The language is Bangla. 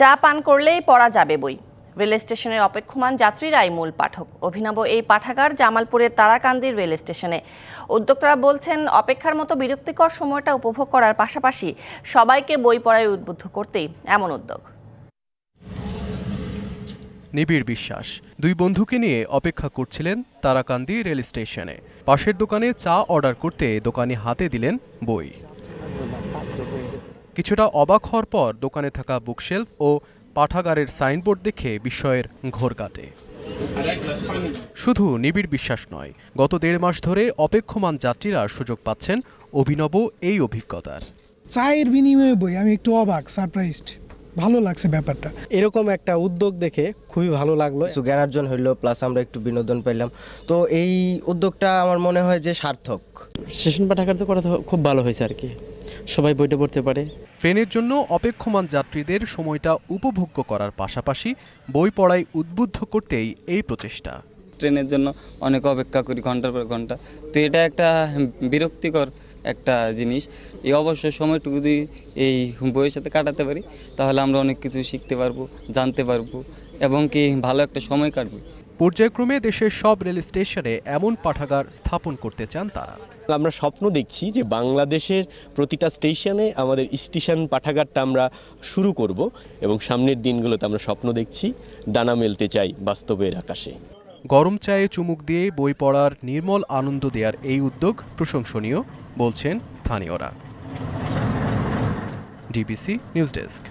চা পান করলেই পড়া যাবে বই রেল স্টেশনের অপেক্ষমান যাত্রীরাই মূল পাঠক অভিনব এই পাঠাগার জামালপুরের তারাকান্দির রেল স্টেশনে উদ্যোক্তারা বলছেন অপেক্ষার মতো বিরক্তিকর সময়টা উপভোগ করার পাশাপাশি সবাইকে বই পড়ায় উদ্বুদ্ধ করতেই এমন উদ্যোগ নিবিড় বিশ্বাস দুই বন্ধুকে নিয়ে অপেক্ষা করছিলেন তারাকান্দি রেল স্টেশনে পাশের দোকানে চা অর্ডার করতে দোকানে হাতে দিলেন বই কিছুটা অবাক হওয়ার পর দোকানে থাকা বুকশেলফ ও পাঠাগারের সাইনবোর্ড দেখে বিস্ময়ের ঘোর কাটে শুধু নিবিড় বিশ্বাস নয় গত দেড় মাস ধরে অপেক্ষমান যাত্রীরা সুযোগ পাচ্ছেন অভিনব এই অভিজ্ঞতার চায়ের বিনিময়ে বই আমি একটু অবাক সারপ্রাইজড ভালো লাগছে ব্যাপারটা এরকম একটা উদ্যোগ দেখে খুবই ভালো লাগলো অর্জন হইলো প্লাস আমরা একটু বিনোদন পেলাম তো এই উদ্যোগটা আমার মনে হয় যে সার্থক স্টেশন পাঠাগার তো করা খুব ভালো হয়েছে আর কি সবাই বইটা পড়তে পারে ট্রেনের জন্য অপেক্ষমান যাত্রীদের সময়টা উপভোগ্য করার পাশাপাশি বই পড়ায় উদ্বুদ্ধ করতেই এই প্রচেষ্টা ট্রেনের জন্য অনেক অপেক্ষা করি ঘন্টার পর ঘন্টা তো এটা একটা বিরক্তিকর একটা জিনিস এই অবসর সময়টুকু যদি এই বইয়ের সাথে কাটাতে পারি তাহলে আমরা অনেক কিছু শিখতে পারবো জানতে পারবো এবং কি ভালো একটা সময় কাটবে পর্যায়ক্রমে দেশের সব রেল স্টেশনে এমন পাঠাগার স্থাপন করতে চান তারা আমরা স্বপ্ন দেখছি যে বাংলাদেশের প্রতিটা স্টেশনে আমাদের স্টেশন পাঠাগারটা আমরা শুরু করব এবং সামনের দিনগুলোতে আমরা স্বপ্ন দেখছি ডানা মেলতে চাই বাস্তবের আকাশে গরম চায়ে চুমুক দিয়ে বই পড়ার নির্মল আনন্দ দেওয়ার এই উদ্যোগ প্রশংসনীয় বলছেন স্থানীয়রা ডিবিসি নিউজ ডেস্ক